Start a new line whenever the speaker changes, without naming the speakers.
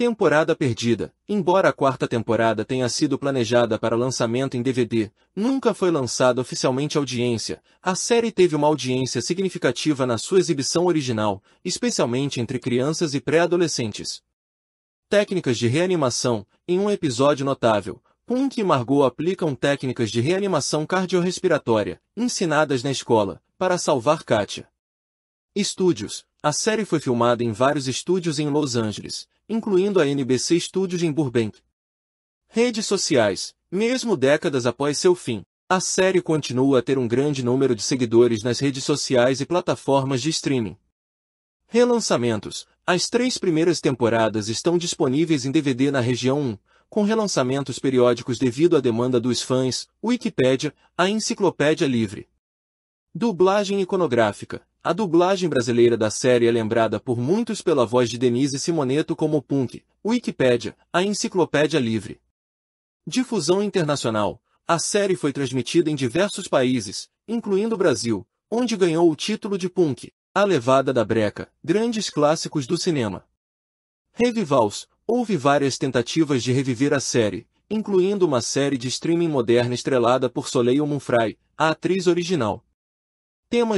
Temporada perdida. Embora a quarta temporada tenha sido planejada para lançamento em DVD, nunca foi lançada oficialmente à audiência. A série teve uma audiência significativa na sua exibição original, especialmente entre crianças e pré-adolescentes. Técnicas de reanimação. Em um episódio notável, Punk e Margot aplicam técnicas de reanimação cardiorrespiratória, ensinadas na escola, para salvar Katia. Estúdios. A série foi filmada em vários estúdios em Los Angeles, incluindo a NBC Studios em Burbank. Redes sociais. Mesmo décadas após seu fim, a série continua a ter um grande número de seguidores nas redes sociais e plataformas de streaming. Relançamentos. As três primeiras temporadas estão disponíveis em DVD na região 1, com relançamentos periódicos devido à demanda dos fãs, Wikipédia, a Enciclopédia Livre. Dublagem iconográfica. A dublagem brasileira da série é lembrada por muitos pela voz de Denise Simoneto como Punk, Wikipédia, a enciclopédia livre. Difusão internacional. A série foi transmitida em diversos países, incluindo o Brasil, onde ganhou o título de Punk, A Levada da Breca, grandes clássicos do cinema. Revivals. Houve várias tentativas de reviver a série, incluindo uma série de streaming moderna estrelada por Soleil Mumfray, a atriz original. Temas